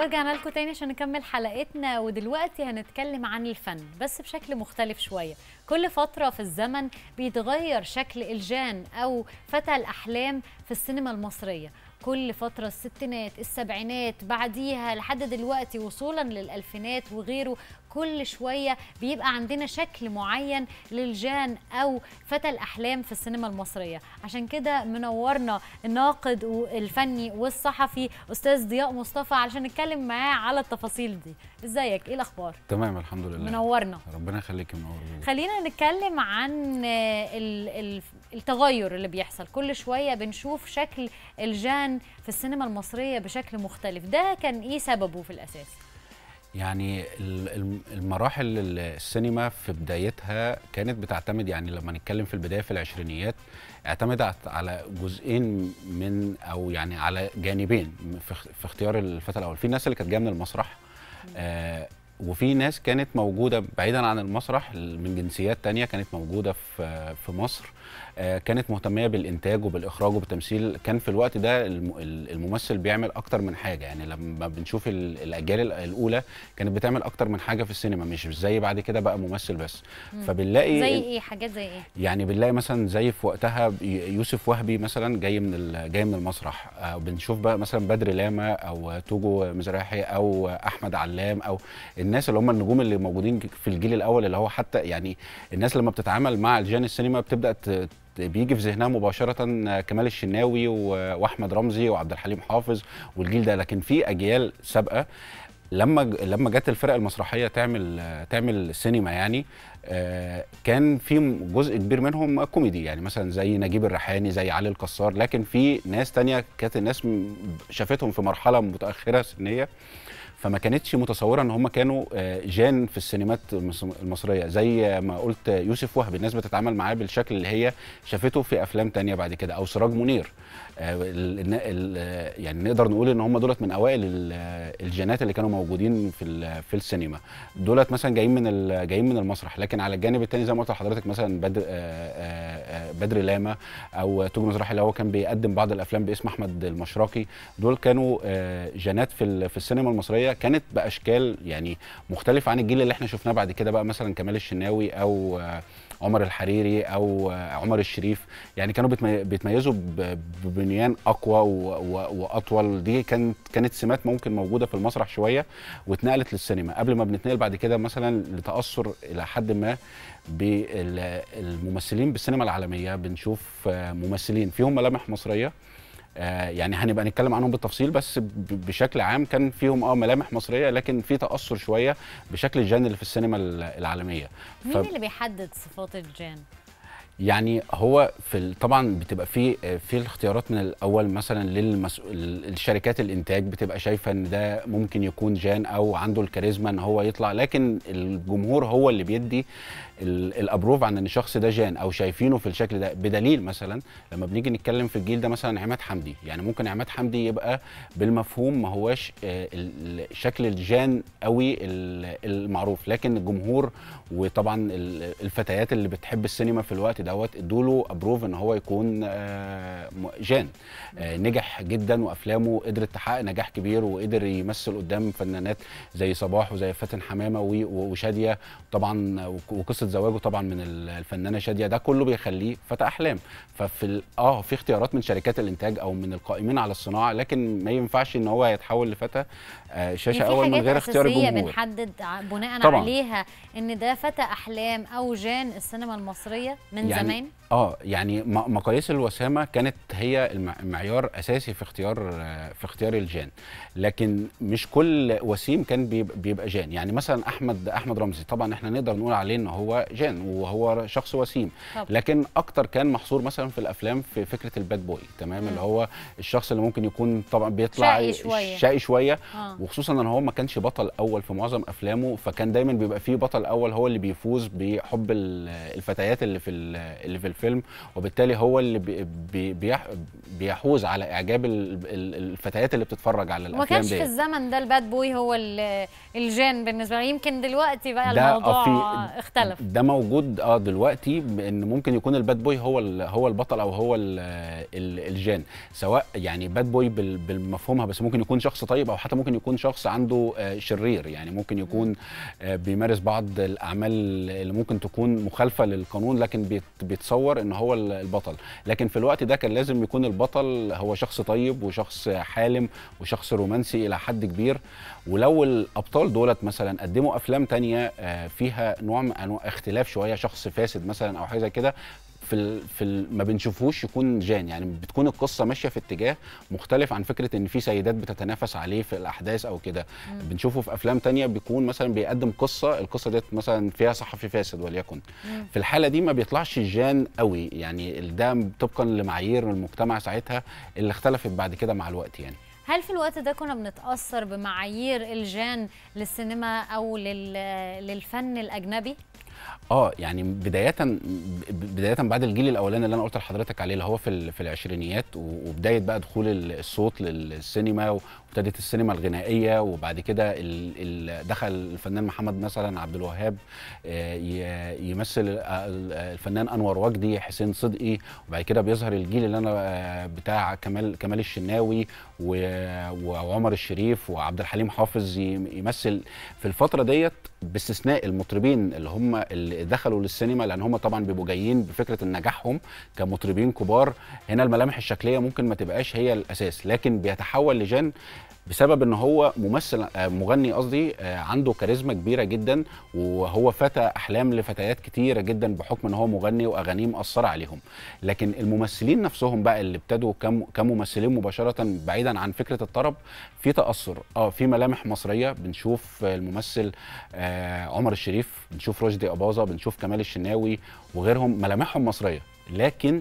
ورجعنا لكم تاني عشان نكمل حلقتنا ودلوقتي هنتكلم عن الفن بس بشكل مختلف شويه كل فتره في الزمن بيتغير شكل الجان او فتى الاحلام في السينما المصريه كل فترة الستينات السبعينات بعديها لحد دلوقتي وصولا للألفينات وغيره كل شويه بيبقى عندنا شكل معين للجان او فتى الاحلام في السينما المصريه عشان كده منورنا الناقد والفني والصحفي استاذ ضياء مصطفى علشان نتكلم معاه على التفاصيل دي ازيك ايه الاخبار تمام الحمد لله منورنا ربنا يخليك منورنا خلينا نتكلم عن التغير اللي بيحصل كل شويه بنشوف شكل الجان في السينما المصريه بشكل مختلف ده كان ايه سببه في الاساس يعني المراحل السينما في بدايتها كانت بتعتمد يعني لما نتكلم في البدايه في العشرينيات اعتمدت على جزئين من او يعني على جانبين في اختيار الفتى الاول في الناس اللي كانت جايه من المسرح آه وفي ناس كانت موجوده بعيدا عن المسرح من جنسيات تانية كانت موجوده في في مصر آه، كانت مهتميه بالانتاج وبالاخراج وبالتمثيل كان في الوقت ده الممثل بيعمل اكتر من حاجه يعني لما بنشوف الاجيال الاولى كانت بتعمل اكتر من حاجه في السينما مش زي بعد كده بقى ممثل بس فبنلاقي زي ايه حاجات زي ايه يعني بنلاقي مثلا زي في وقتها يوسف وهبي مثلا جاي من جاي من المسرح آه، بنشوف بقى مثلا بدر لاما او توجو مزراحي او احمد علام او الناس اللي هم النجوم اللي موجودين في الجيل الاول اللي هو حتى يعني الناس لما بتتعامل مع الجان السينما بتبدا بيجي في ذهنها مباشره كمال الشناوي واحمد رمزي وعبد الحليم حافظ والجيل ده لكن في اجيال سابقه لما لما جت الفرق المسرحيه تعمل تعمل سينما يعني آه، كان في جزء كبير منهم كوميدي يعني مثلا زي نجيب الريحاني زي علي الكسار لكن في ناس تانية كانت الناس شافتهم في مرحله متاخره سنيه فما كانتش متصوره ان هم كانوا آه، جان في السينمات المصريه زي ما قلت يوسف وهبي الناس بتتعامل معاه بالشكل اللي هي شافته في افلام تانية بعد كده او سراج منير آه، يعني نقدر نقول ان هم دولت من اوائل الجينات اللي كانوا موجودين في في السينما دولت مثلا جايين من جايين من المسرح لكن على الجانب الثاني زي ما قلت لحضرتك مثلا بدر آه، آه، بدر لاما او توج مزرحي اللي هو كان بيقدم بعض الافلام باسم احمد المشراقي دول كانوا جينات في في السينما المصريه كانت باشكال يعني مختلفه عن الجيل اللي احنا شفناه بعد كده بقى مثلا كمال الشناوي او عمر الحريري او عمر الشريف يعني كانوا بيتميزوا ببنيان اقوى واطول دي كانت كانت سمات ممكن موجوده في المسرح شويه واتنقلت للسينما قبل ما بنتنقل بعد كده مثلا لتاثر الى حد ما بالممثلين بالسينما العالميه بنشوف ممثلين فيهم ملامح مصريه آه، يعني هنبقى نتكلم عنهم بالتفصيل بس بشكل عام كان فيهم اه ملامح مصريه لكن في تاثر شويه بشكل الجان اللي في السينما العالميه مين اللي بيحدد صفات الجان يعني هو في طبعا بتبقى في آه، في الاختيارات من الاول مثلا للشركات الانتاج بتبقى شايفه ان ده ممكن يكون جان او عنده الكاريزما ان هو يطلع لكن الجمهور هو اللي بيدي الابروف عن ان الشخص ده جان او شايفينه في الشكل ده بدليل مثلا لما بنيجي نتكلم في الجيل ده مثلا عماد حمدي يعني ممكن عماد حمدي يبقى بالمفهوم ما هواش الشكل آه، الجان قوي المعروف لكن الجمهور وطبعا الفتيات اللي بتحب السينما في الوقت دوت ادوله ابروف ان هو يكون آه، جان آه، نجح جدا وافلامه قدرت تحقق نجاح كبير وقدر يمثل قدام فنانات زي صباح وزي فاتن حمامه وشاديه طبعا وقصه زواجه طبعا من الفنانه شاديه ده كله بيخليه فتى احلام ففي اه في اختيارات من شركات الانتاج او من القائمين على الصناعه لكن ما ينفعش ان هو يتحول لفتى آه، شاشه يعني اول من غير اختيار الجمهور بنحدد بناء عليها ان ده فتى احلام او جان السينما المصريه من يعني زمان اه يعني مقاييس الوسامه كانت هي المعيار اساسي في اختيار في اختيار الجان لكن مش كل وسيم كان بيبقى جان يعني مثلا احمد احمد رمزي طبعا احنا نقدر نقول عليه ان هو جان وهو شخص وسيم لكن اكتر كان محصور مثلا في الافلام في فكره الباد بوي تمام م. اللي هو الشخص اللي ممكن يكون طبعا بيطلع شقي شويه شقي شويه آه. وخصوصا ان هو ما كانش بطل اول في معظم افلامه فكان دايما بيبقى فيه بطل اول هو اللي بيفوز بحب الفتيات اللي في اللي في الفيلم وبالتالي هو اللي بي بي بيحوز على اعجاب الفتيات اللي بتتفرج على الافلام دي ما كانش في الزمن ده الباد بوي هو الجان بالنسبه لي يمكن دلوقتي بقى ده الموضوع في اختلف ده موجود اه دلوقتي ان ممكن يكون الباد بوي هو هو البطل او هو الجان سواء يعني باد بوي بالمفهومها بس ممكن يكون شخص طيب او حتى ممكن يكون شخص عنده آه، شرير يعني ممكن يكون آه، بيمارس بعض الاعمال اللي ممكن تكون مخالفه للقانون لكن بيتصور يتصور ان هو البطل لكن في الوقت ده كان لازم يكون البطل هو شخص طيب وشخص حالم وشخص رومانسي الى حد كبير ولو الابطال دولت مثلا قدموا افلام تانية آه، فيها نوع من اختلاف شويه شخص فاسد مثلا او حاجه كده في ال في ال ما بنشوفوش يكون جان يعني بتكون القصه ماشيه في اتجاه مختلف عن فكره ان في سيدات بتتنافس عليه في الاحداث او كده بنشوفه في افلام تانية بيكون مثلا بيقدم قصه القصه ديت مثلا فيها صحفي فاسد وليكن مم. في الحاله دي ما بيطلعش جان قوي يعني ده طبقا لمعايير المجتمع ساعتها اللي اختلفت بعد كده مع الوقت يعني هل في الوقت ده كنا بنتاثر بمعايير الجان للسينما او للفن الاجنبي اه يعني بدايه بدايه بعد الجيل الاولاني اللي انا قلت لحضرتك عليه اللي هو في في العشرينيات وبدايه بقى دخول الصوت للسينما ابتدت السينما الغنائيه وبعد كده دخل الفنان محمد مثلا عبد الوهاب آه، يمثل الفنان انور وجدي حسين صدقي وبعد كده بيظهر الجيل اللي انا آه، بتاع كمال كمال الشناوي وعمر الشريف وعبد الحليم حافظ يمثل في الفتره ديت باستثناء المطربين اللي هم اللي دخلوا للسينما لان هم طبعا بيبقوا جايين بفكره نجاحهم كمطربين كبار هنا الملامح الشكليه ممكن ما تبقاش هي الاساس لكن بيتحول لجان بسبب ان هو ممثل آه، مغني قصدي آه، عنده كاريزما كبيره جدا وهو فتى احلام لفتيات كتيره جدا بحكم ان هو مغني واغانيه مأثره عليهم لكن الممثلين نفسهم بقى اللي ابتدوا كممثلين مباشره بعيدا عن فكره الطرب في تاثر اه في ملامح مصريه بنشوف الممثل آه، عمر الشريف بنشوف رشدي اباظه بنشوف كمال الشناوي وغيرهم ملامحهم مصريه لكن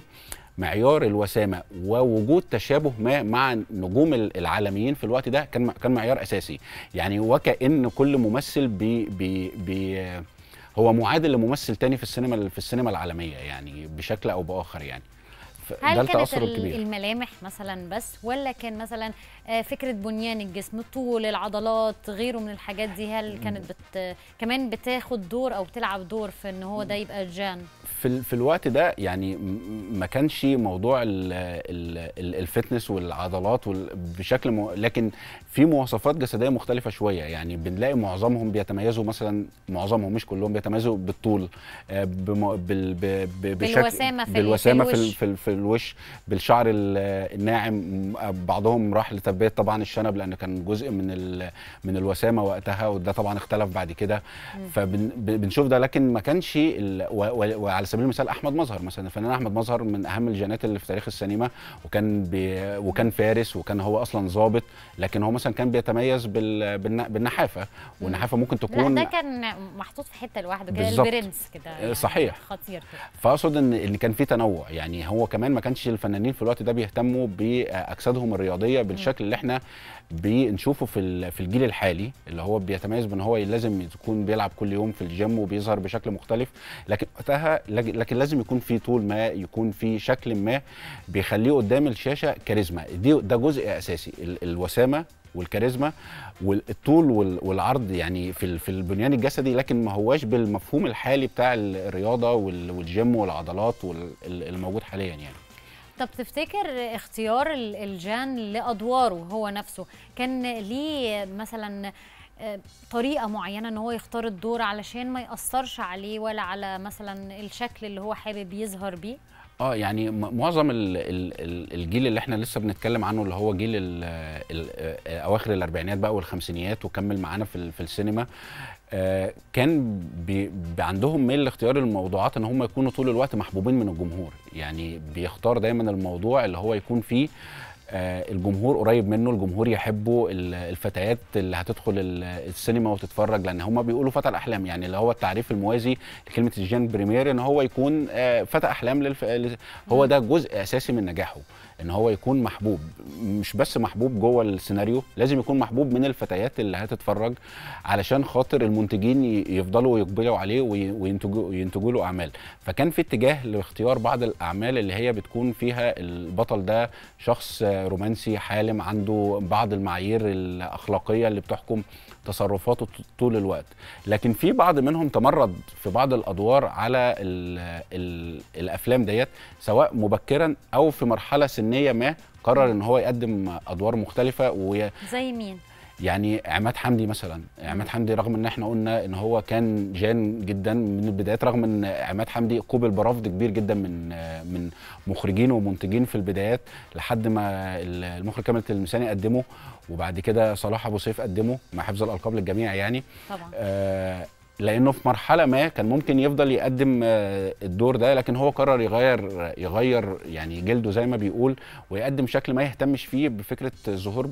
معيار الوسامه ووجود تشابه ما مع نجوم العالميين في الوقت ده كان كان معيار اساسي يعني وكان كل ممثل بي بي بي هو معادل لممثل تاني في السينما في السينما العالميه يعني بشكل او باخر يعني هل كانت الكبير. الملامح مثلا بس ولا كان مثلا آه، فكره بنيان الجسم الطول العضلات غيره من الحاجات دي هل كانت بت كمان بتاخد دور او بتلعب دور في ان هو ده يبقى جان في في الوقت ده يعني ما كانش موضوع ال ال الفتنس والعضلات بشكل م... لكن في مواصفات جسديه مختلفه شويه يعني بنلاقي معظمهم بيتميزوا مثلا معظمهم مش كلهم بيتميزوا بالطول آه، بم... بال... بشكل بالوسامه في بالوسامه في, في, في الوش بالشعر الناعم بعضهم راح لتبيه طبعا الشنب لان كان جزء من من الوسامه وقتها وده طبعا اختلف بعد كده فبنشوف ده لكن ما كانش وعلى سبيل المثال احمد مظهر مثلا الفنان احمد مظهر من اهم الجينات اللي في تاريخ السينما وكان بي وكان فارس وكان هو اصلا ظابط لكن هو مثلا كان بيتميز بال... بالنحافه والنحافه ممكن تكون ده كان محطوط في حته لوحده كده البرنس كده يعني صحيح خطير كده فاقصد ان كان في تنوع يعني هو كمان كمان ما كانش الفنانين في الوقت ده بيهتموا باجسادهم الرياضيه بالشكل اللي احنا بنشوفه في في الجيل الحالي اللي هو بيتميز بان هو لازم يكون بيلعب كل يوم في الجيم وبيظهر بشكل مختلف لكن وقتها لكن لازم يكون في طول ما يكون في شكل ما بيخليه قدام الشاشه كاريزما دي ده جزء اساسي الوسامه والكاريزما والطول والعرض يعني في في البنيان الجسدي لكن ما هواش بالمفهوم الحالي بتاع الرياضه والجيم والعضلات الموجود حاليا يعني طب تفتكر اختيار الجان لادواره هو نفسه كان ليه مثلا آه، طريقه معينه ان هو يختار الدور علشان ما ياثرش عليه ولا على مثلا الشكل اللي هو حابب يظهر بيه اه يعني معظم الجيل اللي احنا لسه بنتكلم عنه اللي هو جيل الـ الـ آه، آه، اواخر الاربعينات بقى والخمسينيات وكمل معانا في, في السينما آه، كان بي عندهم ميل لاختيار الموضوعات ان هم يكونوا طول الوقت محبوبين من الجمهور يعني بيختار دايما الموضوع اللي هو يكون فيه آه، الجمهور قريب منه الجمهور يحبه الفتيات اللي هتدخل السينما وتتفرج لان هم بيقولوا فتى الاحلام يعني اللي هو التعريف الموازي لكلمه الجان بريمير ان هو يكون آه، فتى احلام للف... هو ده جزء اساسي من نجاحه ان هو يكون محبوب مش بس محبوب جوه السيناريو لازم يكون محبوب من الفتيات اللي هتتفرج علشان خاطر المنتجين يفضلوا يقبلوا عليه وينتجوا ينتجوا له اعمال فكان في اتجاه لاختيار بعض الاعمال اللي هي بتكون فيها البطل ده شخص رومانسي حالم عنده بعض المعايير الاخلاقيه اللي بتحكم تصرفاته طول الوقت لكن في بعض منهم تمرد في بعض الادوار على الـ الـ الافلام ديت سواء مبكرا او في مرحله سنيه فنيه ما قرر ان هو يقدم ادوار مختلفه وي... زي مين يعني عماد حمدي مثلا عماد حمدي رغم ان احنا قلنا ان هو كان جان جدا من البدايات رغم ان عماد حمدي قوبل برفض كبير جدا من من مخرجين ومنتجين في البدايات لحد ما المخرج كامل التلمساني قدمه وبعد كده صلاح ابو سيف قدمه مع حفظ الالقاب للجميع يعني طبعا آه لانه في مرحله ما كان ممكن يفضل يقدم آه، الدور ده لكن هو قرر يغير يغير يعني جلده زي ما بيقول ويقدم شكل ما يهتمش فيه بفكره الظهور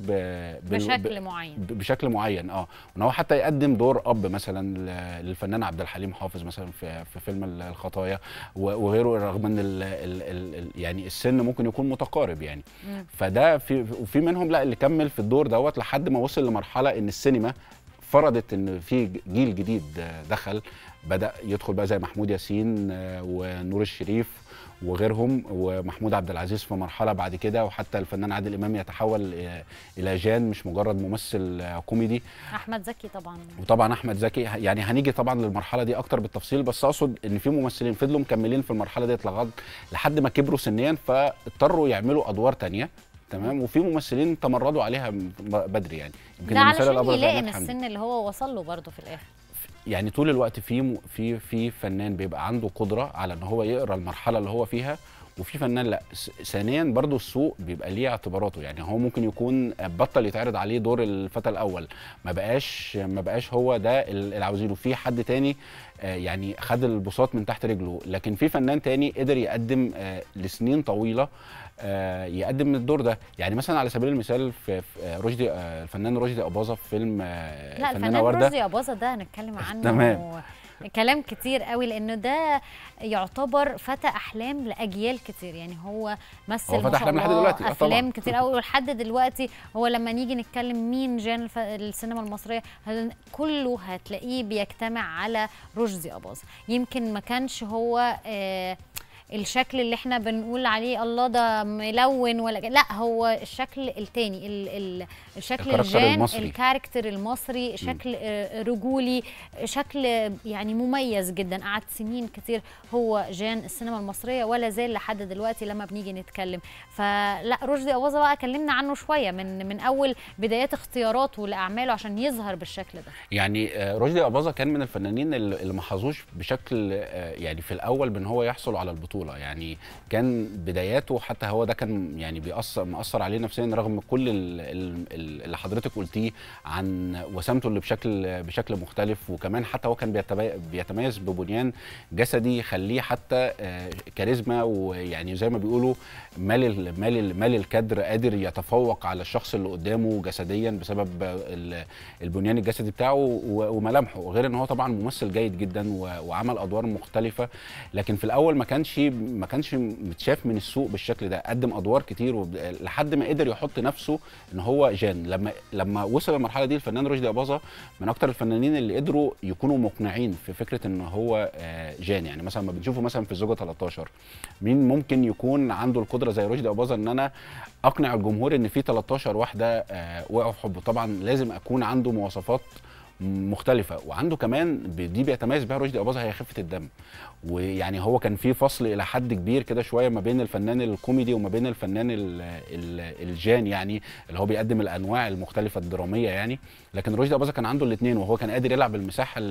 بشكل معين بشكل معين اه ان هو حتى يقدم دور اب مثلا للفنان عبد الحليم حافظ مثلا في, في فيلم الخطايا وغيره رغم ان الـ الـ الـ يعني السن ممكن يكون متقارب يعني مم. فده في وفي منهم لا اللي كمل في الدور دوت لحد ما وصل لمرحله ان السينما فرضت ان في جيل جديد دخل بدا يدخل بقى زي محمود ياسين آه، ونور الشريف وغيرهم ومحمود عبد العزيز في مرحله بعد كده وحتى الفنان عادل امام يتحول آه، الى جان مش مجرد ممثل آه، كوميدي احمد زكي طبعا وطبعا احمد زكي يعني هنيجي طبعا للمرحله دي اكتر بالتفصيل بس اقصد ان في ممثلين فضلوا مكملين في المرحله دي لغايه لحد ما كبروا سنيا فاضطروا يعملوا ادوار تانية تمام وفي ممثلين تمردوا عليها بدري يعني يمكن ده علشان يلاقي السن اللي هو وصل له برضه في الاخر يعني طول الوقت في في في فنان بيبقى عنده قدره على ان هو يقرا المرحله اللي هو فيها وفي فنان لا ثانيا برضو السوق بيبقى ليه اعتباراته يعني هو ممكن يكون بطل يتعرض عليه دور الفتى الاول ما بقاش ما بقاش هو ده اللي عاوزينه في حد تاني آه، يعني خد البساط من تحت رجله لكن في فنان تاني قدر يقدم آه، لسنين طويله آه، يقدم الدور ده يعني مثلا على سبيل المثال في آه، رشدي آه، الفنان رشدي اباظه في فيلم لا الفنان رشدي اباظه ده هنتكلم عنه تمام كلام كتير قوي لانه ده يعتبر فتى احلام لاجيال كتير يعني هو مثل هو فتى احلام لحد دلوقتي افلام كتير قوي ولحد دلوقتي هو لما نيجي نتكلم مين جان السينما المصريه كله هتلاقيه بيجتمع على رشدي اباظه يمكن ما كانش هو آه الشكل اللي احنا بنقول عليه الله ده ملون ولا لا هو الشكل التاني ال ال الشكل الجان المصري. الكاركتر المصري شكل م. آه، رجولي شكل يعني مميز جدا قعد سنين كتير هو جان السينما المصريه ولا زال لحد دلوقتي لما بنيجي نتكلم فلا رشدي اباظه بقى كلمنا عنه شويه من من اول بدايات اختياراته لاعماله عشان يظهر بالشكل ده يعني آه، رشدي اباظه كان من الفنانين اللي ما حظوش بشكل آه، يعني في الاول بان هو يحصل على البطوله البطوله يعني كان بداياته حتى هو ده كان يعني بيأثر مأثر عليه نفسيا رغم كل اللي حضرتك قلتيه عن وسامته اللي بشكل بشكل مختلف وكمان حتى هو كان بيتميز ببنيان جسدي يخليه حتى آه، كاريزما ويعني زي ما بيقولوا مال مال مال الكادر قادر يتفوق على الشخص اللي قدامه جسديا بسبب البنيان الجسدي بتاعه وملامحه غير ان هو طبعا ممثل جيد جدا وعمل ادوار مختلفه لكن في الاول ما كانش ما كانش متشاف من السوق بالشكل ده قدم ادوار كتير وب... لحد ما قدر يحط نفسه ان هو جان لما لما وصل للمرحله دي الفنان رشدي اباظه من اكتر الفنانين اللي قدروا يكونوا مقنعين في فكره ان هو آه، جان يعني مثلا ما بنشوفه مثلا في الزوجه 13 مين ممكن يكون عنده القدره زي رشدي اباظه ان انا اقنع الجمهور ان في 13 واحده آه، وقعوا في حبه طبعا لازم اكون عنده مواصفات مختلفه وعنده كمان دي بيتميز بها رشدي اباظه هي خفه الدم ويعني هو كان في فصل الى حد كبير كده شويه ما بين الفنان الكوميدي وما بين الفنان الجان يعني اللي هو بيقدم الانواع المختلفه الدراميه يعني لكن رشدي اباظه كان عنده الاثنين وهو كان قادر يلعب المساحه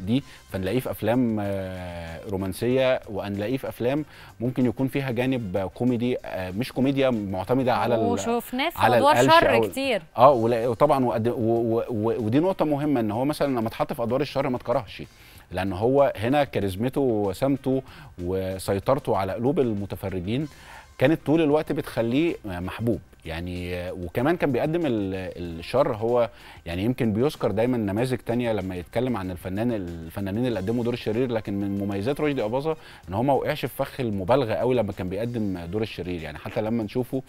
دي فنلاقيه في افلام آه، رومانسيه وهنلاقيه في افلام ممكن يكون فيها جانب كوميدي آه، مش كوميديا معتمده على وشفناه في ادوار شر كتير اه وطبعا ودي نقطه مهمه ان هو مثلا لما اتحط في ادوار الشر ما اتكرهش لان هو هنا كاريزمته وسمته وسيطرته على قلوب المتفرجين كانت طول الوقت بتخليه محبوب يعني وكمان كان بيقدم الشر هو يعني يمكن بيذكر دايما نماذج تانية لما يتكلم عن الفنان الفنانين اللي قدموا دور الشرير لكن من مميزات رشدي اباظه ان هو ما وقعش في فخ المبالغه قوي لما كان بيقدم دور الشرير يعني حتى لما نشوفه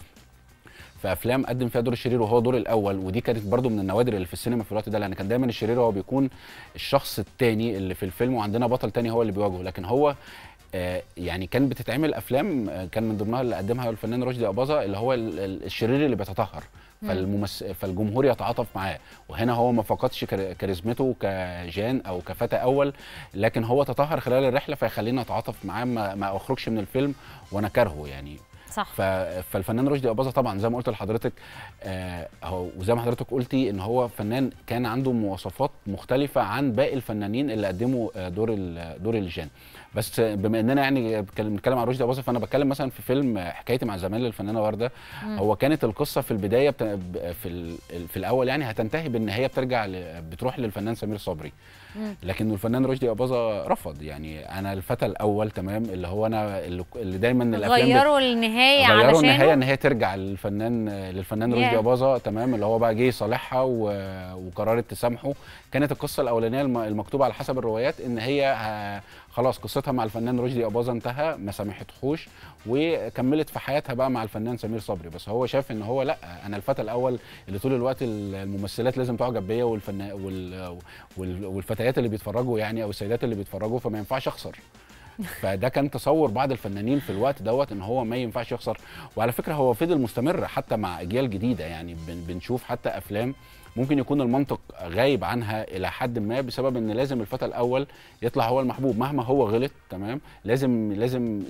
في افلام قدم فيها دور الشرير وهو دور الاول ودي كانت برضو من النوادر اللي في السينما في الوقت ده لان كان دايما الشرير هو بيكون الشخص الثاني اللي في الفيلم وعندنا بطل تاني هو اللي بيواجهه لكن هو آه، يعني كان بتتعمل افلام آه، كان من ضمنها اللي قدمها الفنان رشدي اباظه اللي هو الشرير اللي بيتطهر فالممس... فالجمهور يتعاطف معاه وهنا هو ما فقدش كاريزمته كجان او كفتى اول لكن هو تطهر خلال الرحله فيخلينا نتعاطف معاه ما... ما اخرجش من الفيلم وانا كارهه يعني صح فالفنان رشدي اباظه طبعا زي ما قلت لحضرتك اهو آه، وزي ما حضرتك قلتي ان هو فنان كان عنده مواصفات مختلفه عن باقي الفنانين اللي قدموا آه، دور دور الجان بس بما اننا يعني بنتكلم عن رشدي اباظه فانا بتكلم مثلا في فيلم آه، حكايتي مع زمان للفنانه ورده هو كانت القصه في البدايه في في الاول يعني هتنتهي بان هي بترجع ل... بتروح للفنان سمير صبري لكن الفنان رشدي اباظه رفض يعني انا الفتى الاول تمام اللي هو انا اللي دايما الافلام غيروا النهايه علشان غيروا النهايه ان هي ترجع للفنان للفنان yeah. رشدي اباظه تمام اللي هو بقى جه صالحها وقررت تسامحه كانت القصه الاولانيه المكتوبه على حسب الروايات ان هي خلاص قصتها مع الفنان رشدي اباظه انتهى ما سامحتهوش وكملت في حياتها بقى مع الفنان سمير صبري بس هو شاف ان هو لا انا الفتى الاول اللي طول الوقت الممثلات لازم تعجب بيا والفنا وال... وال... والفتيات اللي بيتفرجوا يعني او السيدات اللي بيتفرجوا فما ينفعش اخسر فده كان تصور بعض الفنانين في الوقت دوت ان هو ما ينفعش يخسر وعلى فكره هو فضل مستمر حتى مع اجيال جديده يعني بنشوف حتى افلام ممكن يكون المنطق غايب عنها الى حد ما بسبب ان لازم الفتى الاول يطلع هو المحبوب مهما هو غلط تمام لازم لازم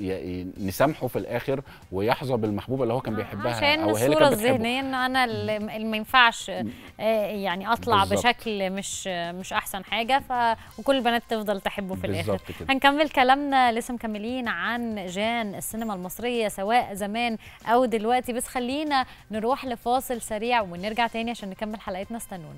نسامحه في الاخر ويحظى بالمحبوبه اللي هو كان بيحبها عشان او هي الصوره الذهنيه ان انا اللي ما ينفعش آه، يعني اطلع بالزبط. بشكل مش مش احسن حاجه ف وكل البنات تفضل تحبه في الاخر كده. هنكمل كلامنا لسه مكملين عن جان السينما المصريه سواء زمان او دلوقتي بس خلينا نروح لفاصل سريع ونرجع تاني عشان نكمل حلقتنا na não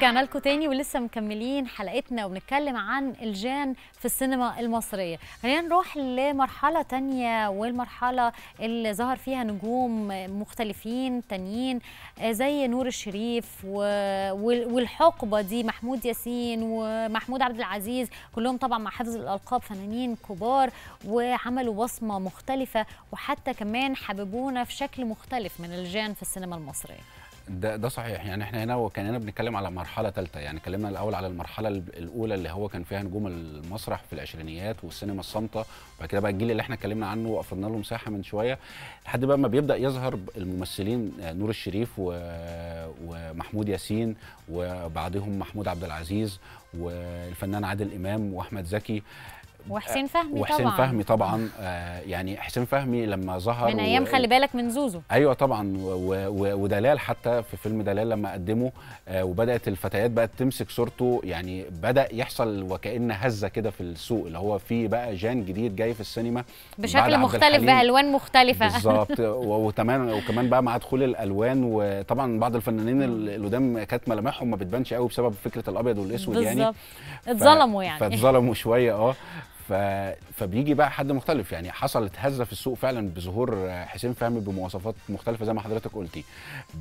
رجعنا لكم تاني ولسه مكملين حلقتنا وبنتكلم عن الجان في السينما المصريه خلينا نروح لمرحله تانية والمرحله اللي ظهر فيها نجوم مختلفين تانيين آه، زي نور الشريف والحقبه دي محمود ياسين ومحمود عبد العزيز كلهم طبعا مع حفظ الالقاب فنانين كبار وعملوا بصمه مختلفه وحتى كمان حببونا في شكل مختلف من الجان في السينما المصريه ده ده صحيح يعني احنا هنا كان هنا بنتكلم على مرحله ثالثه يعني اتكلمنا الاول على المرحله الاولى اللي هو كان فيها نجوم المسرح في العشرينيات والسينما الصامته وبعد كده بقى الجيل اللي احنا اتكلمنا عنه وقفنا له مساحه من شويه لحد بقى ما بيبدا يظهر الممثلين نور الشريف و... ومحمود ياسين وبعدهم محمود عبد العزيز والفنان عادل امام واحمد زكي وحسين فهمي وحسين طبعا فهمي طبعا آه، يعني حسين فهمي لما ظهر من ايام و... خلي بالك من زوزو ايوه طبعا و... و... ودلال حتى في فيلم دلال لما قدمه آه، وبدات الفتيات بقى تمسك صورته يعني بدا يحصل وكان هزه كده في السوق اللي هو في بقى جان جديد جاي في السينما بشكل مختلف بالوان مختلفه بالظبط وكمان وكمان بقى مع دخول الالوان وطبعا بعض الفنانين القدام كانت ملامحهم ما بتبانش قوي بسبب فكره الابيض والاسود يعني بالظبط اتظلموا يعني فاتظلموا شويه اه فبيجي بقى حد مختلف يعني حصلت هزه في السوق فعلا بظهور آه، حسين فهمي بمواصفات مختلفه زي ما حضرتك قلتي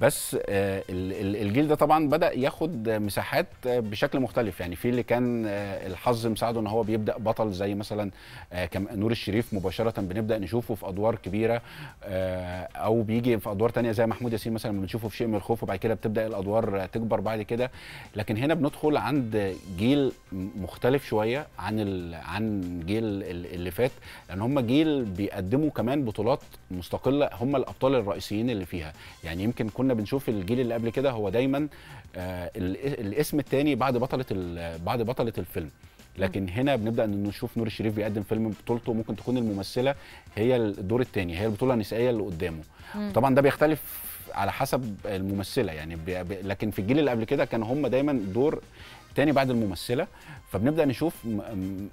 بس آه، الجيل ده طبعا بدا ياخد مساحات آه، بشكل مختلف يعني في اللي كان الحظ مساعده ان هو بيبدا بطل زي مثلا نور الشريف مباشره بنبدا نشوفه في ادوار كبيره او بيجي في ادوار تانية زي محمود ياسين مثلا بنشوفه في شيء من الخوف وبعد كده بتبدا الادوار تكبر بعد كده لكن هنا بندخل عند جيل مختلف شويه عن عن الجيل اللي فات لان هم جيل بيقدموا كمان بطولات مستقله هم الابطال الرئيسيين اللي فيها يعني يمكن كنا بنشوف الجيل اللي قبل كده هو دايما آه، الاسم الثاني بعد بطله بعد بطله الفيلم لكن هنا بنبدا نشوف نور الشريف بيقدم فيلم بطولته ممكن تكون الممثله هي الدور الثاني هي البطوله النسائيه اللي قدامه طبعا ده بيختلف على حسب الممثله يعني بي... لكن في الجيل اللي قبل كده كان هم دايما دور الثاني بعد الممثله فبنبدا نشوف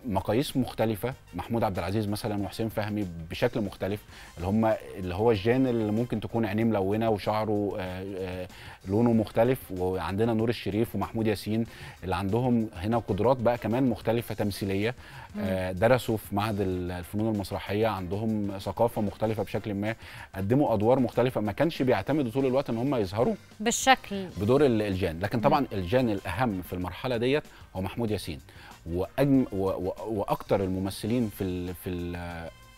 مقاييس مختلفه محمود عبد العزيز مثلا وحسين فهمي بشكل مختلف اللي هم اللي هو الجان اللي ممكن تكون عينيه ملونه وشعره آه، آه، لونه مختلف وعندنا نور الشريف ومحمود ياسين اللي عندهم هنا قدرات بقى كمان مختلفه تمثيليه آه، درسوا في معهد الفنون المسرحيه عندهم ثقافه مختلفه بشكل ما قدموا ادوار مختلفه ما كانش بيعتمدوا طول الوقت ان هم يظهروا بالشكل بدور الجان لكن طبعا الجان الاهم في المرحله ديت هو محمود ياسين وأجم واكثر واكتر الممثلين في في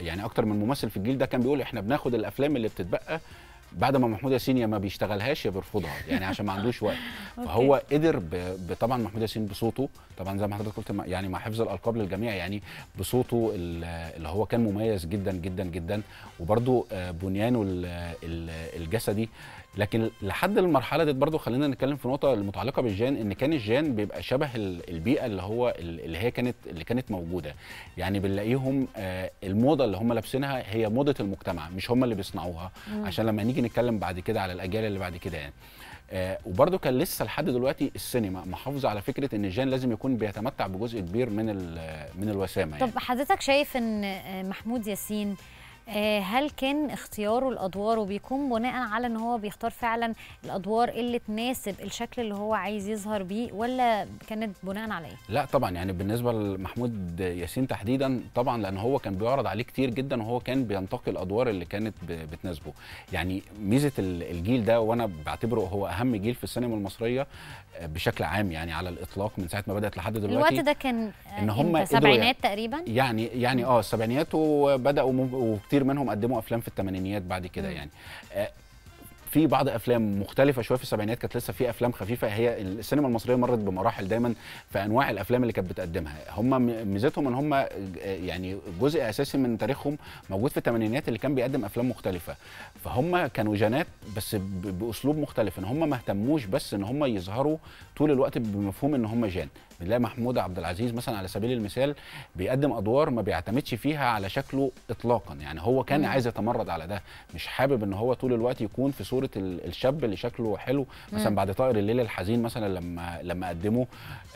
يعني اكتر من ممثل في الجيل ده كان بيقول احنا بناخد الافلام اللي بتتبقى بعد ما محمود ياسين يا ما بيشتغلهاش يا بيرفضها يعني عشان ما عندوش وقت فهو قدر طبعا محمود ياسين بصوته طبعا زي ما حضرتك قلت يعني مع حفظ الالقاب للجميع يعني بصوته اللي هو كان مميز جدا جدا جدا وبرده آه، بنيانه الجسدي لكن لحد المرحله ديت برضو خلينا نتكلم في نقطه المتعلقه بالجان ان كان الجان بيبقى شبه البيئه اللي هو اللي هي كانت اللي كانت موجوده يعني بنلاقيهم آه، الموضه اللي هم لابسينها هي موضه المجتمع مش هم اللي بيصنعوها مم. عشان لما نيجي نتكلم بعد كده على الاجيال اللي بعد كده يعني آه وبرده كان لسه لحد دلوقتي السينما محافظه على فكره ان الجان لازم يكون بيتمتع بجزء كبير من من الوسامه يعني. طب يعني. حضرتك شايف ان آه، محمود ياسين آه، هل كان اختياره الادوار وبيكون بناء على ان هو بيختار فعلا الادوار اللي تناسب الشكل اللي هو عايز يظهر بيه ولا كانت بناء على ايه لا طبعا يعني بالنسبه لمحمود ياسين تحديدا طبعا لان هو كان بيعرض عليه كتير جدا وهو كان بينتقي الادوار اللي كانت بتناسبه يعني ميزه الجيل ده وانا بعتبره هو اهم جيل في السينما المصريه آه، بشكل عام يعني على الاطلاق من ساعه ما بدات لحد دلوقتي الوقت ده كان ان هم السبعينات تقريبا يعني يعني اه السبعينات وبداوا وكتير كتير منهم قدموا افلام في الثمانينيات بعد كده يعني آه، في بعض افلام مختلفه شويه في السبعينات كانت لسه في افلام خفيفه هي السينما المصريه مرت بمراحل دايما في انواع الافلام اللي كانت بتقدمها هم ميزتهم ان هم آه، يعني جزء اساسي من تاريخهم موجود في الثمانينات اللي كان بيقدم افلام مختلفه فهم كانوا جنات بس باسلوب مختلف ان هم ما اهتموش بس ان هم يظهروا طول الوقت بمفهوم ان هم جان بنلاقي محمود عبد العزيز مثلا على سبيل المثال بيقدم ادوار ما بيعتمدش فيها على شكله اطلاقا يعني هو كان عايز يتمرد على ده مش حابب ان هو طول الوقت يكون في صوره الشاب اللي شكله حلو مثلا بعد طائر الليل الحزين مثلا لما لما قدمه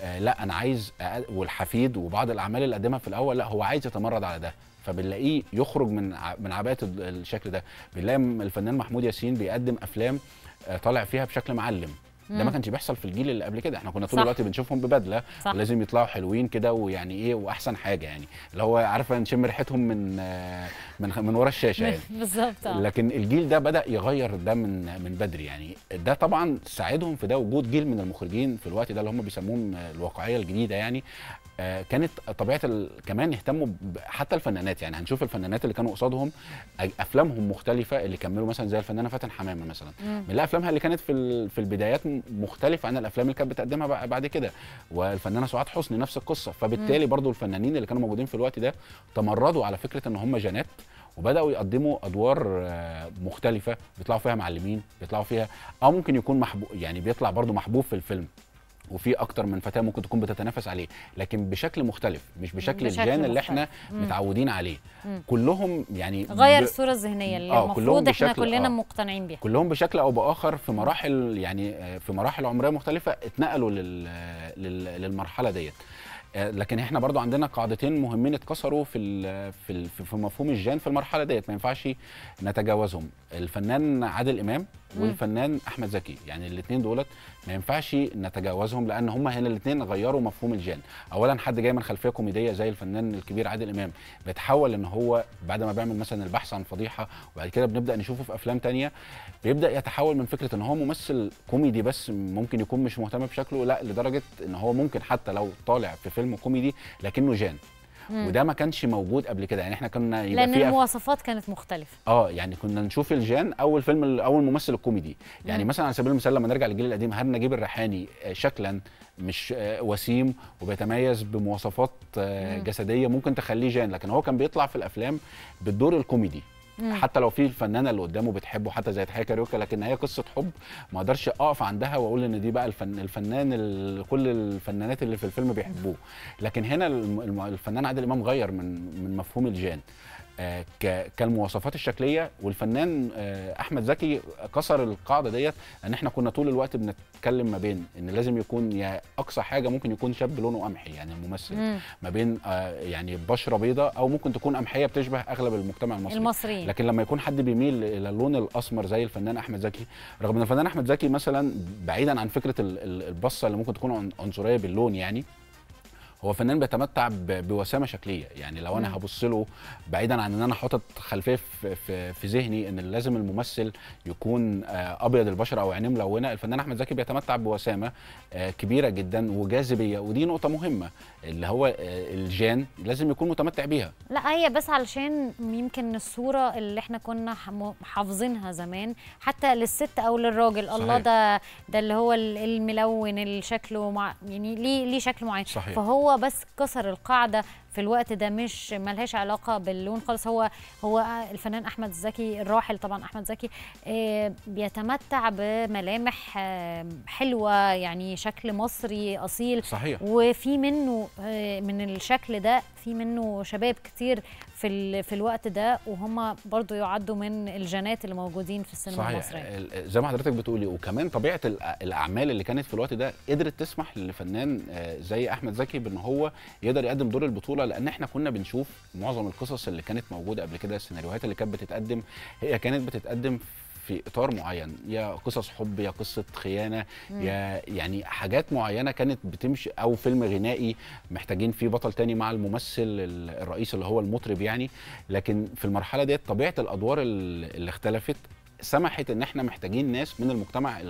آه لا انا عايز والحفيد وبعض الاعمال اللي قدمها في الاول لا هو عايز يتمرد على ده فبنلاقيه يخرج من من عباءه الشكل ده بنلاقي الفنان محمود ياسين بيقدم افلام آه، طالع فيها بشكل معلم ده ما كانش بيحصل في الجيل اللي قبل كده احنا كنا طول الوقت بنشوفهم ببدله صح. ولازم يطلعوا حلوين كده ويعني ايه واحسن حاجه يعني اللي هو عارفه نشم ريحتهم من من من ورا الشاشه يعني بالظبط اه. لكن الجيل ده بدا يغير ده من من بدري يعني ده طبعا ساعدهم في ده وجود جيل من المخرجين في الوقت ده اللي هم بيسموهم الواقعيه الجديده يعني آه، كانت طبيعه كمان يهتموا حتى الفنانات يعني هنشوف الفنانات اللي كانوا قصادهم افلامهم مختلفه اللي كملوا مثلا زي الفنانه فاتن حمامه مثلا من افلامها اللي كانت في في البدايات مختلفه عن الافلام اللي كانت بتقدمها بعد كده والفنانه سعاد حسني نفس القصه فبالتالي برضو الفنانين اللي كانوا موجودين في الوقت ده تمردوا على فكره ان هم جنات وبداوا يقدموا ادوار آه، مختلفه بيطلعوا فيها معلمين بيطلعوا فيها او ممكن يكون محبوب يعني بيطلع برضو محبوب في الفيلم وفي اكتر من فتاه ممكن تكون بتتنافس عليه لكن بشكل مختلف مش بشكل الجان اللي احنا مم. متعودين عليه مم. كلهم يعني غير الصوره الذهنيه اللي آه المفروض احنا كلنا آه. مقتنعين بيها كلهم بشكل او باخر في مراحل يعني آه، في مراحل عمريه مختلفه اتنقلوا لل... لل... للمرحله ديت آه، لكن احنا برضو عندنا قاعدتين مهمين اتكسروا في في في مفهوم الجان في المرحله ديت ما ينفعش نتجاوزهم الفنان عادل امام والفنان احمد زكي يعني الاثنين دولت ما ينفعش نتجاوزهم لان هم هنا الاثنين غيروا مفهوم الجان اولا حد جاي من خلفيه كوميديه زي الفنان الكبير عادل امام بيتحول ان هو بعد ما بيعمل مثلا البحث عن فضيحه وبعد كده بنبدا نشوفه في افلام تانية بيبدا يتحول من فكره ان هو ممثل كوميدي بس ممكن يكون مش مهتم بشكله لا لدرجه ان هو ممكن حتى لو طالع في فيلم كوميدي لكنه جان مم. وده ما كانش موجود قبل كده يعني احنا كنا يبقى لان المواصفات كانت مختلفه اه يعني كنا نشوف الجان اول فيلم اول ممثل الكوميدي يعني مم. مثلا على سبيل المثال لما نرجع للجيل القديم هل نجيب الريحاني آه، شكلا مش آه، وسيم وبيتميز بمواصفات آه، جسديه ممكن تخليه جان لكن هو كان بيطلع في الافلام بالدور الكوميدي مم. حتى لو في الفنانه اللي قدامه بتحبه حتى زي تحيه كاريوكا لكن هي قصه حب ما اقدرش اقف عندها واقول ان دي بقى الفن الفنان كل الفنانات اللي في الفيلم بيحبوه لكن هنا الفنان عادل امام غير من من مفهوم الجان آه، كالمواصفات الشكليه والفنان آه، احمد زكي كسر القاعده ديت ان احنا كنا طول الوقت بنتكلم ما بين ان لازم يكون يا اقصى حاجه ممكن يكون شاب لونه قمحي يعني الممثل مم. ما بين آه، يعني بشره بيضاء او ممكن تكون قمحيه بتشبه اغلب المجتمع المصري المصري لكن لما يكون حد بيميل الى اللون الاسمر زي الفنان احمد زكي رغم ان الفنان احمد زكي مثلا بعيدا عن فكره البصه اللي ممكن تكون عنصريه باللون يعني هو فنان بيتمتع بوسامه شكليه يعني لو انا هبص له بعيدا عن ان انا حاطط خلفيه في, في, ذهني ان لازم الممثل يكون آه، ابيض البشره او عينيه ملونه الفنان احمد زكي بيتمتع بوسامه آه، كبيره جدا وجاذبيه ودي نقطه مهمه اللي هو آه، الجان لازم يكون متمتع بيها لا هي بس علشان يمكن الصوره اللي احنا كنا حافظينها زمان حتى للست او للراجل صحيح. الله ده ده اللي هو الملون اللي شكله مع يعني ليه ليه شكل معين صحيح. فهو هو بس كسر القاعده في الوقت ده مش ملهاش علاقه باللون خالص هو هو الفنان احمد زكي الراحل طبعا احمد زكي آه، بيتمتع بملامح آه، حلوه يعني شكل مصري اصيل صحيح وفي منه آه، من الشكل ده في منه شباب كتير في في الوقت ده وهم برضو يعدوا من الجنات اللي موجودين في السينما صحيح. المصريه زي ما حضرتك بتقولي وكمان طبيعه الاعمال اللي كانت في الوقت ده قدرت تسمح لفنان زي احمد زكي بان هو يقدر يقدم دور البطوله البطوله لان احنا كنا بنشوف معظم القصص اللي كانت موجوده قبل كده السيناريوهات اللي كانت بتتقدم هي كانت بتتقدم في اطار معين يا قصص حب يا قصه خيانه مم. يا يعني حاجات معينه كانت بتمشي او فيلم غنائي محتاجين فيه بطل تاني مع الممثل الرئيس اللي هو المطرب يعني لكن في المرحله ديت طبيعه الادوار اللي اختلفت سمحت ان احنا محتاجين ناس من المجتمع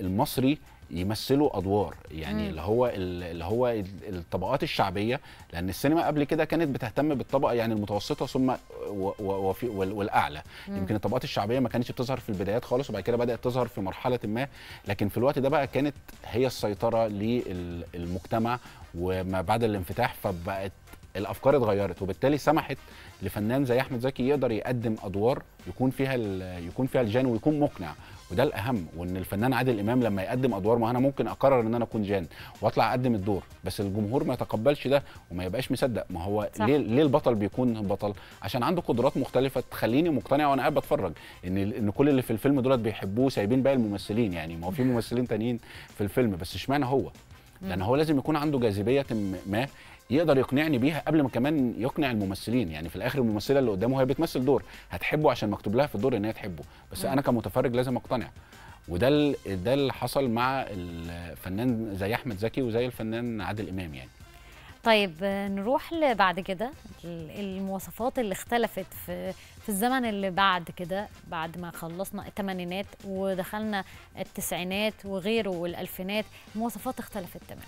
المصري يمثلوا ادوار يعني اللي هو اللي هو الطبقات الشعبيه لان السينما قبل كده كانت بتهتم بالطبقه يعني المتوسطه ثم والاعلى مم. يمكن الطبقات الشعبيه ما كانتش بتظهر في البدايات خالص وبعد كده بدات تظهر في مرحله ما لكن في الوقت ده بقى كانت هي السيطره للمجتمع وما بعد الانفتاح فبقت الافكار اتغيرت وبالتالي سمحت لفنان زي احمد زكي يقدر يقدم ادوار يكون فيها يكون فيها الجان ويكون مقنع وده الاهم وان الفنان عادل امام لما يقدم ادوار ما انا ممكن اقرر ان انا اكون جان واطلع اقدم الدور بس الجمهور ما يتقبلش ده وما يبقاش مصدق ما هو صح. ليه ليه البطل بيكون بطل عشان عنده قدرات مختلفه تخليني مقتنع وانا قاعد بتفرج ان ان كل اللي في الفيلم دولت بيحبوه سايبين باقي الممثلين يعني ما هو في ممثلين تانيين في الفيلم بس اشمعنى هو لان هو لازم يكون عنده جاذبيه ما يقدر يقنعني بيها قبل ما كمان يقنع الممثلين يعني في الاخر الممثله اللي قدامه هي بتمثل دور هتحبه عشان مكتوب لها في الدور ان هي تحبه بس انا كمتفرج لازم اقتنع وده ده اللي حصل مع الفنان زي احمد زكي وزي الفنان عادل امام يعني طيب نروح لبعد كده المواصفات اللي اختلفت في في الزمن اللي بعد كده بعد ما خلصنا الثمانينات ودخلنا التسعينات وغيره والالفينات المواصفات اختلفت تماما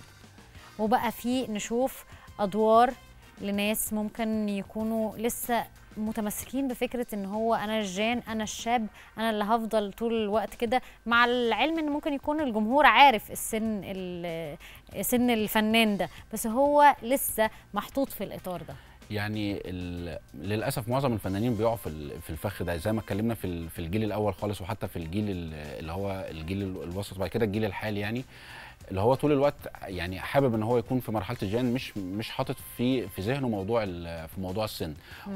وبقى في نشوف ادوار لناس ممكن يكونوا لسه متمسكين بفكره ان هو انا الجان انا الشاب انا اللي هفضل طول الوقت كده مع العلم ان ممكن يكون الجمهور عارف السن سن الفنان ده بس هو لسه محطوط في الاطار ده يعني للاسف معظم الفنانين بيقعوا في في الفخ ده زي ما اتكلمنا في في الجيل الاول خالص وحتى في الجيل اللي هو الجيل الوسط وبعد كده الجيل الحالي يعني اللي هو طول الوقت يعني حابب ان هو يكون في مرحله الجان مش مش حاطط في في ذهنه موضوع في موضوع السن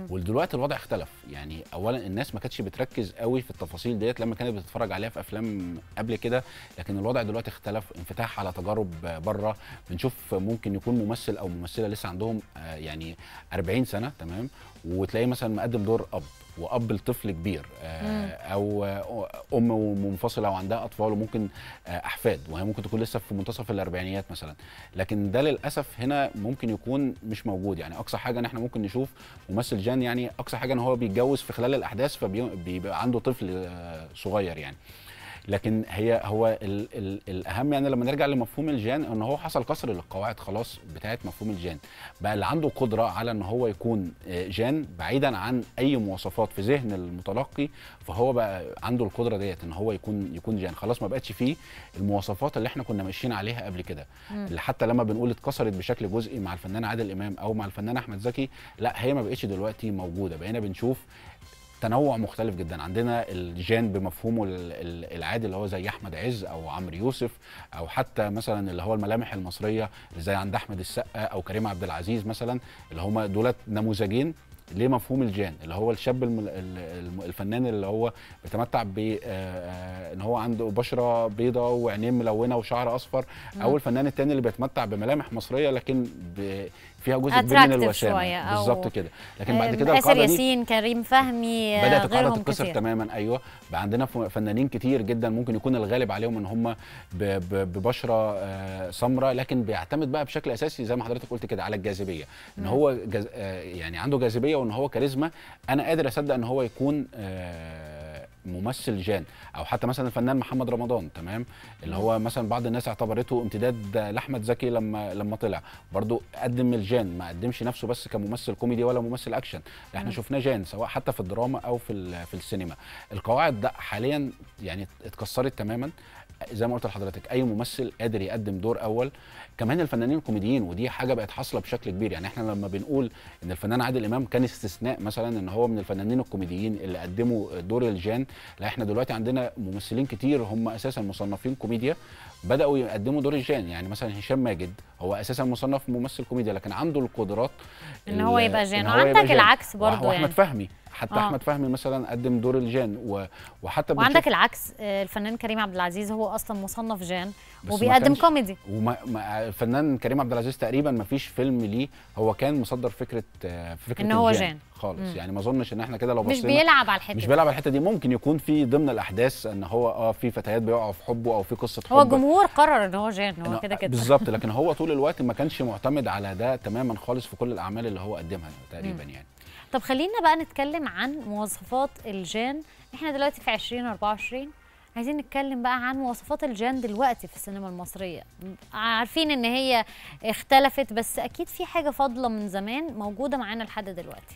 ودلوقتي الوضع اختلف يعني اولا الناس ما كانتش بتركز قوي في التفاصيل ديت لما كانت بتتفرج عليها في افلام قبل كده لكن الوضع دلوقتي اختلف انفتاح على تجارب بره بنشوف ممكن يكون ممثل او ممثله لسه عندهم آه، يعني 40 سنه تمام وتلاقيه مثلا مقدم دور اب واب لطفل كبير آه، او ام منفصله وعندها اطفال وممكن آه، احفاد وهي ممكن تكون لسه في منتصف الاربعينيات مثلا لكن ده للاسف هنا ممكن يكون مش موجود يعني اقصى حاجه ان احنا ممكن نشوف ممثل جان يعني اقصى حاجه ان هو بيتجوز في خلال الاحداث فبيبقى عنده طفل آه، صغير يعني لكن هي هو الـ الـ الاهم يعني لما نرجع لمفهوم الجان ان هو حصل كسر للقواعد خلاص بتاعه مفهوم الجان بقى اللي عنده قدره على ان هو يكون آه، جان بعيدا عن اي مواصفات في ذهن المتلقي فهو بقى عنده القدره ديت ان هو يكون يكون جان خلاص ما بقتش فيه المواصفات اللي احنا كنا ماشيين عليها قبل كده اللي حتى لما بنقول اتكسرت بشكل جزئي مع الفنان عادل امام او مع الفنان احمد زكي لا هي ما بقتش دلوقتي موجوده بقينا بنشوف تنوع مختلف جدا عندنا الجان بمفهومه العادي اللي هو زي احمد عز او عمرو يوسف او حتى مثلا اللي هو الملامح المصريه زي عند احمد السقا او كريم عبد العزيز مثلا اللي هم دولت نموذجين لمفهوم الجان اللي هو الشاب الفنان اللي هو بيتمتع ب آه، آه، ان هو عنده بشره بيضاء وعينين ملونه وشعر اصفر او الفنان التاني اللي بيتمتع بملامح مصريه لكن فيها جزء كبير من الوشامه بالظبط كده لكن بعد كده القاعده ياسين كريم فهمي بدات القاعده تتكسر تماما ايوه بقى عندنا فنانين كتير جدا ممكن يكون الغالب عليهم ان هم ببشره آه، سمراء لكن بيعتمد بقى بشكل اساسي زي ما حضرتك قلت كده على الجاذبيه ان هو جز... آه، يعني عنده جاذبيه وان هو كاريزما انا قادر اصدق ان هو يكون آه ممثل جان او حتى مثلا الفنان محمد رمضان تمام اللي هو مثلا بعض الناس اعتبرته امتداد لاحمد زكي لما لما طلع برضو قدم الجان ما قدمش نفسه بس كممثل كوميدي ولا ممثل اكشن احنا شفناه جان سواء حتى في الدراما او في في السينما القواعد ده حاليا يعني اتكسرت تماما زي ما قلت لحضرتك اي ممثل قادر يقدم دور اول كمان الفنانين الكوميديين ودي حاجه بقت حاصله بشكل كبير يعني احنا لما بنقول ان الفنان عادل امام كان استثناء مثلا ان هو من الفنانين الكوميديين اللي قدموا دور الجان لا احنا دلوقتي عندنا ممثلين كتير هم اساسا مصنفين كوميديا بداوا يقدموا دور الجان يعني مثلا هشام ماجد هو اساسا مصنف ممثل كوميديا لكن عنده القدرات ان هو يبقى جان وعندك العكس برضه يعني احمد فهمي حتى آه. احمد فهمي مثلا قدم دور الجان و... وحتى وعندك العكس آه، الفنان كريم عبد العزيز هو اصلا مصنف جان وبيقدم كوميدي وما ما الفنان كريم عبد العزيز تقريبا ما فيش فيلم ليه هو كان مصدر فكره آه، فكره ان هو جان خالص مم. يعني ما اظنش ان احنا كده لو بصينا مش بيلعب على الحته مش بيلعب على الحته دي ممكن يكون في ضمن الاحداث ان هو اه في فتيات بيقعوا في حبه او في قصه حب هو الجمهور قرر ان هو جان هو كده كده بالظبط لكن هو طول الوقت ما كانش معتمد على ده تماما خالص في كل الاعمال اللي هو قدمها تقريبا مم. يعني طب خلينا بقى نتكلم عن مواصفات الجان احنا دلوقتي في 2024 عايزين نتكلم بقى عن مواصفات الجان دلوقتي في السينما المصريه عارفين ان هي اختلفت بس اكيد في حاجه فاضله من زمان موجوده معانا لحد دلوقتي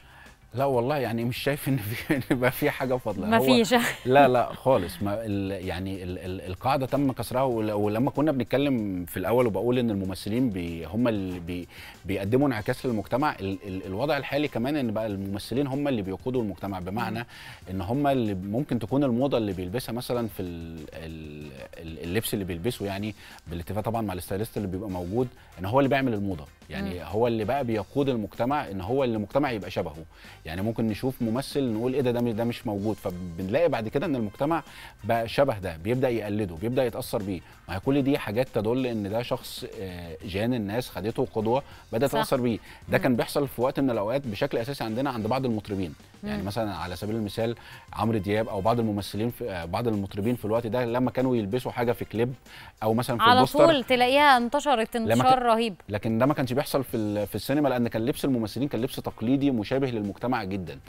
لا والله يعني مش شايف ان في يبقى في حاجه فاضله ما فيش لا لا خالص ما ال يعني ال ال القاعده تم كسرها ولما كنا بنتكلم في الاول وبقول ان الممثلين بي هم اللي بي بيقدموا انعكاس للمجتمع ال ال الوضع الحالي كمان ان بقى الممثلين هم اللي بيقودوا المجتمع بمعنى ان هم اللي ممكن تكون الموضه اللي بيلبسها مثلا في ال ال اللبس اللي بيلبسه يعني بالاتفاق طبعا مع الستايلست اللي بيبقى موجود ان هو اللي بيعمل الموضه يعني هو اللي بقى بيقود المجتمع ان هو اللي المجتمع يبقى شبهه يعني ممكن نشوف ممثل نقول ايه ده ده مش موجود فبنلاقي بعد كده ان المجتمع بقى شبه ده بيبدا يقلده بيبدا يتاثر بيه ما هي كل دي حاجات تدل ان ده شخص آه، جان الناس خدته قدوه بدات تتاثر بيه ده كان بيحصل في وقت من الاوقات بشكل اساسي عندنا عند بعض المطربين يعني مثلا على سبيل المثال عمرو دياب او بعض الممثلين في بعض المطربين في الوقت ده لما كانوا يلبسوا حاجه في كليب او مثلا في على البوستر على طول تلاقيها انتشرت انتشار رهيب لكن ده ما كانش بيحصل في في السينما لان كان لبس الممثلين كان لبس تقليدي مشابه للمجتمع جدا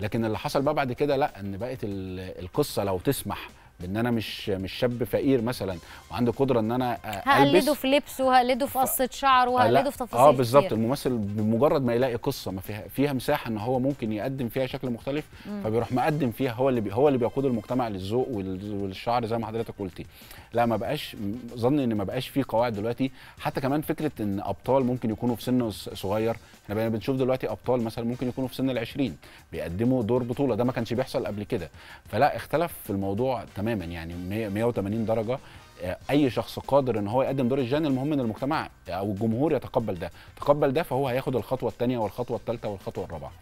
لكن اللي حصل بقى بعد كده لا ان بقت القصه لو تسمح بان انا مش مش شاب فقير مثلا وعندي قدره ان انا هقلده في لبسه وهقلده في قصه شعره وهقلده في آه، تفاصيل اه بالظبط الممثل بمجرد ما يلاقي قصه ما فيها فيها مساحه ان هو ممكن يقدم فيها شكل مختلف مم. فبيروح مقدم فيها هو اللي هو اللي بيقود المجتمع للذوق والشعر زي ما حضرتك قلتي لا ما بقاش ظني ان ما بقاش في قواعد دلوقتي حتى كمان فكره ان ابطال ممكن يكونوا في سن صغير احنا بقينا بنشوف دلوقتي ابطال مثلا ممكن يكونوا في سن ال20 بيقدموا دور بطوله ده ما كانش بيحصل قبل كده فلا اختلف في الموضوع تماما يعني 180 درجه آه، اي شخص قادر ان هو يقدم دور الجان المهم ان المجتمع او الجمهور يتقبل ده تقبل ده فهو هياخد الخطوه الثانيه والخطوه الثالثه والخطوه الرابعه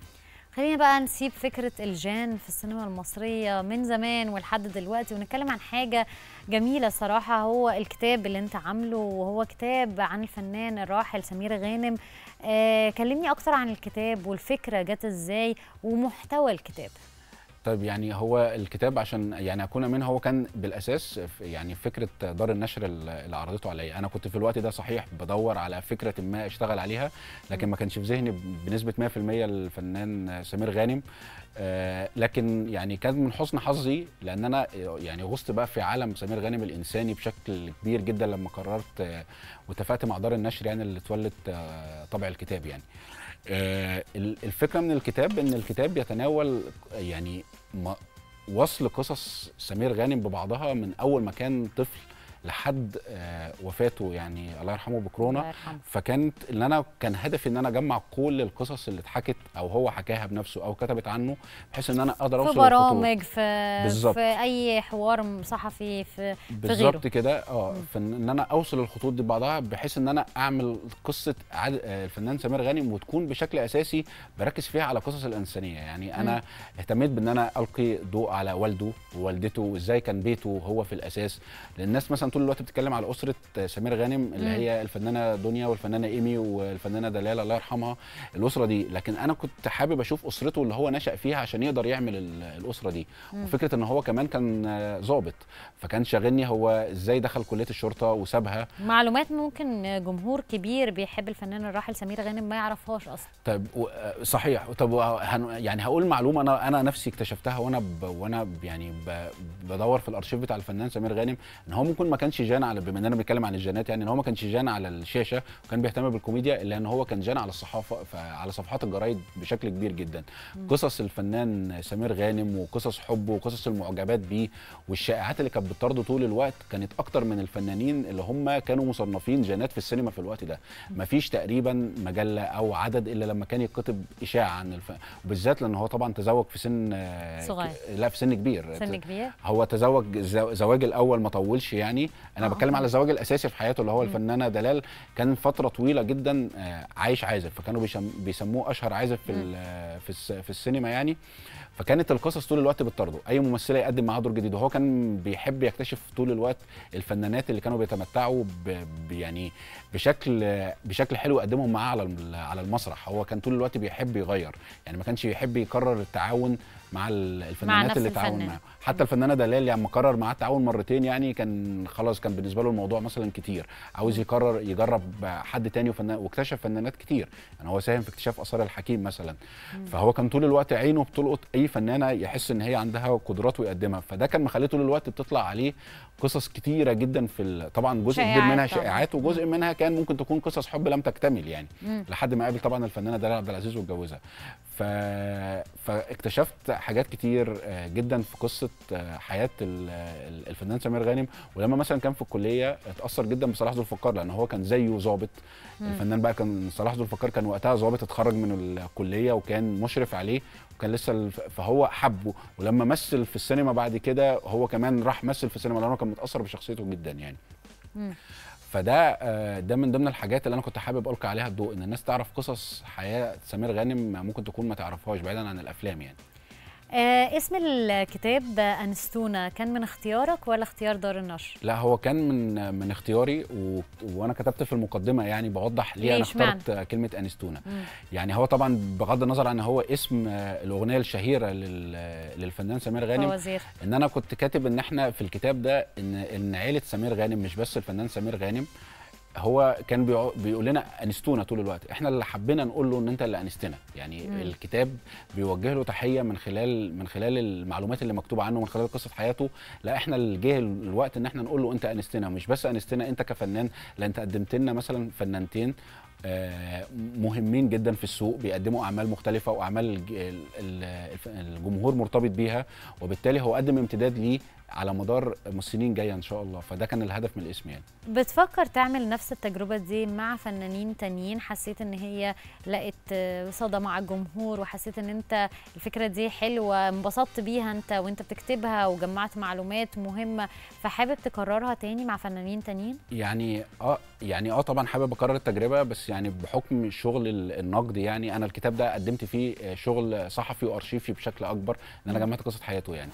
خلينا بقى نسيب فكرة الجان في السينما المصرية من زمان ولحد دلوقتي ونتكلم عن حاجة جميلة صراحة هو الكتاب اللي انت عامله وهو كتاب عن الفنان الراحل سمير غانم آه كلمني أكتر عن الكتاب والفكرة جت ازاي ومحتوى الكتاب طيب يعني هو الكتاب عشان يعني اكون امين هو كان بالاساس يعني فكره دار النشر اللي عرضته عليا انا كنت في الوقت ده صحيح بدور على فكره ما اشتغل عليها لكن ما كانش في ذهني بنسبه 100% الفنان سمير غانم آه، لكن يعني كان من حسن حظي لان انا يعني غصت بقى في عالم سمير غانم الانساني بشكل كبير جدا لما قررت آه، واتفقت مع دار النشر يعني اللي تولت آه، طبع الكتاب يعني آه، الفكره من الكتاب ان الكتاب يتناول يعني وصل قصص سمير غانم ببعضها من اول ما كان طفل لحد آه، وفاته يعني الله يرحمه بكورونا فكانت ان انا كان هدفي ان انا اجمع كل القصص اللي اتحكت او هو حكاها بنفسه او كتبت عنه بحيث ان انا اقدر اوصل في برامج في في اي حوار صحفي في بالظبط كده اه فان انا اوصل الخطوط دي ببعضها بحيث ان انا اعمل قصه عد... آه، الفنان سمير غانم وتكون بشكل اساسي بركز فيها على قصص الانسانيه يعني انا م. اهتميت بان انا القي ضوء على والده ووالدته وازاي كان بيته هو في الاساس لان الناس مثلا طول الوقت بتتكلم على اسره آه، سمير غانم اللي هي الفنانه دنيا والفنانه ايمي والفنانه دلال الله يرحمها الاسره دي لكن انا كنت حابب اشوف اسرته اللي هو نشا فيها عشان يقدر يعمل الاسره دي مم. وفكره ان هو كمان كان آه، ظابط فكان شاغلني هو ازاي دخل كليه الشرطه وسابها معلومات ممكن جمهور كبير بيحب الفنان الراحل سمير غانم ما يعرفهاش اصلا طب صحيح طب آه، يعني هقول معلومه انا انا نفسي اكتشفتها وانا وانا يعني بدور في الارشيف بتاع الفنان سمير غانم ان هو ممكن ما كانش جان على بما ان انا بتكلم عن الجانات يعني ان هو ما كانش جان على الشاشه وكان بيهتم بالكوميديا الا ان هو كان جان على الصحافه على صفحات الجرايد بشكل كبير جدا مم. قصص الفنان سمير غانم وقصص حبه وقصص المعجبات بيه والشائعات اللي كانت بتطرده طول الوقت كانت اكتر من الفنانين اللي هم كانوا مصنفين جانات في السينما في الوقت ده مفيش تقريبا مجله او عدد الا لما كان يتكتب اشاعه عن الف... بالذات لان هو طبعا تزوج في سن صغير لا في سن كبير سن كبير هو تزوج زواج الاول ما طولش يعني انا آه. بتكلم على الزواج الاساسي في حياته اللي هو الفنانه دلال كان فتره طويله جدا آه، عايش عازف فكانوا بيسموه اشهر عازف في في السينما يعني فكانت القصص طول الوقت بتطارده اي ممثله يقدم معاها دور جديد وهو كان بيحب يكتشف طول الوقت الفنانات اللي كانوا بيتمتعوا ب... يعني بشكل بشكل حلو يقدمهم معاه على على المسرح هو كان طول الوقت بيحب يغير يعني ما كانش بيحب يكرر التعاون مع الفنانات مع اللي تعاون معاهم حتى الفنانه دلال لما يعني قرر معاه التعاون مرتين يعني كان خلاص كان بالنسبه له الموضوع مثلا كتير عاوز يقرر يجرب حد تاني وفنان واكتشف فنانات كتير يعني هو ساهم في اكتشاف اثار الحكيم مثلا مم. فهو كان طول الوقت عينه بتلقط اي فنانه يحس ان هي عندها قدرات ويقدمها فده كان مخليه طول الوقت بتطلع عليه قصص كتيره جدا في طبعا جزء كبير منها شائعات وجزء منها كان ممكن تكون قصص حب لم تكتمل يعني مم. لحد ما قابل طبعا الفنانه دلال عبد العزيز واتجوزها ف... فاكتشفت حاجات كتير آه، جدا في قصه آه، حياه الفنان سمير غانم ولما مثلا كان في الكليه اتاثر جدا بصلاح ذو الفقار لان هو كان زيه ظابط الفنان بقى كان صلاح ذو الفقار كان وقتها ظابط اتخرج من الكليه وكان مشرف عليه كان لسه فهو حبه ولما مثل في السينما بعد كده هو كمان راح مثل في السينما لانه كان متاثر بشخصيته جدا يعني مم. فده آه، ده من ضمن الحاجات اللي انا كنت حابب القي عليها الضوء ان الناس تعرف قصص حياه سمير غانم ممكن تكون ما تعرفهاش بعيدا عن الافلام يعني آه اسم الكتاب أنستونا كان من اختيارك ولا اختيار دار النشر؟ لا هو كان من من اختياري و... وأنا كتبت في المقدمة يعني بوضح ليه, أنا اخترت معنى؟ كلمة أنستونا مم. يعني هو طبعا بغض النظر عن هو اسم آه، الأغنية الشهيرة لل... للفنان سمير غانم فوزير. إن أنا كنت كاتب إن إحنا في الكتاب ده إن إن عيلة سمير غانم مش بس الفنان سمير غانم هو كان بيقول لنا انستونا طول الوقت احنا اللي حبينا نقول له ان انت اللي انستنا يعني مم. الكتاب بيوجه له تحيه من خلال من خلال المعلومات اللي مكتوبه عنه من خلال قصه حياته لا احنا اللي جه الوقت ان احنا نقول له انت انستنا مش بس انستنا انت كفنان لا انت قدمت لنا مثلا فنانتين آه، مهمين جدا في السوق بيقدموا اعمال مختلفه واعمال الجمهور مرتبط بيها وبالتالي هو قدم امتداد ليه على مدار سنين جايه ان شاء الله فده كان الهدف من الاسم يعني بتفكر تعمل نفس التجربه دي مع فنانين تانيين حسيت ان هي لقت صدى مع الجمهور وحسيت ان انت الفكره دي حلوه انبسطت بيها انت وانت بتكتبها وجمعت معلومات مهمه فحابب تكررها تاني مع فنانين تانيين يعني اه يعني اه طبعا حابب اكرر التجربه بس يعني بحكم الشغل النقد يعني انا الكتاب ده قدمت فيه شغل صحفي وارشيفي بشكل اكبر ان انا جمعت قصه حياته يعني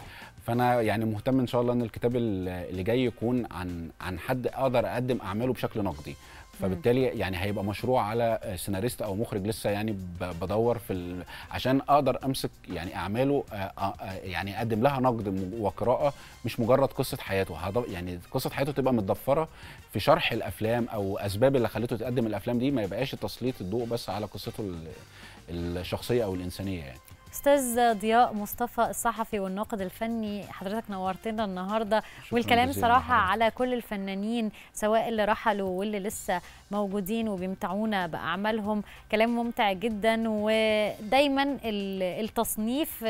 فانا يعني مهتم ان شاء الله ان الكتاب اللي جاي يكون عن عن حد اقدر اقدم اعماله بشكل نقدي فبالتالي يعني هيبقى مشروع على سيناريست او مخرج لسه يعني بدور في ال... عشان اقدر امسك يعني اعماله آه، آه، آه، يعني اقدم لها نقد وقراءه مش مجرد قصه حياته يعني قصه حياته تبقى متضفره في شرح الافلام او اسباب اللي خلته تقدم الافلام دي ما يبقاش تسليط الضوء بس على قصته الشخصيه او الانسانيه يعني استاذ ضياء مصطفى الصحفي والناقد الفني حضرتك نورتنا النهارده والكلام صراحه على كل الفنانين سواء اللي رحلوا واللي لسه موجودين وبيمتعونا باعمالهم كلام ممتع جدا ودايما التصنيف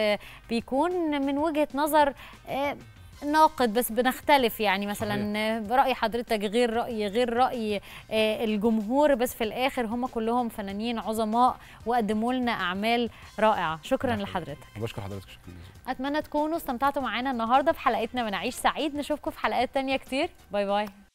بيكون من وجهه نظر آه، ناقد بس بنختلف يعني مثلا راي حضرتك غير رايي غير راي آه، الجمهور بس في الاخر هم كلهم فنانين عظماء وقدموا لنا اعمال رائعه شكرا نعم. لحضرتك بشكر حضرتك شكرا اتمنى تكونوا استمتعتوا معانا النهارده في حلقتنا من عيش سعيد نشوفكم في حلقات تانية كتير باي باي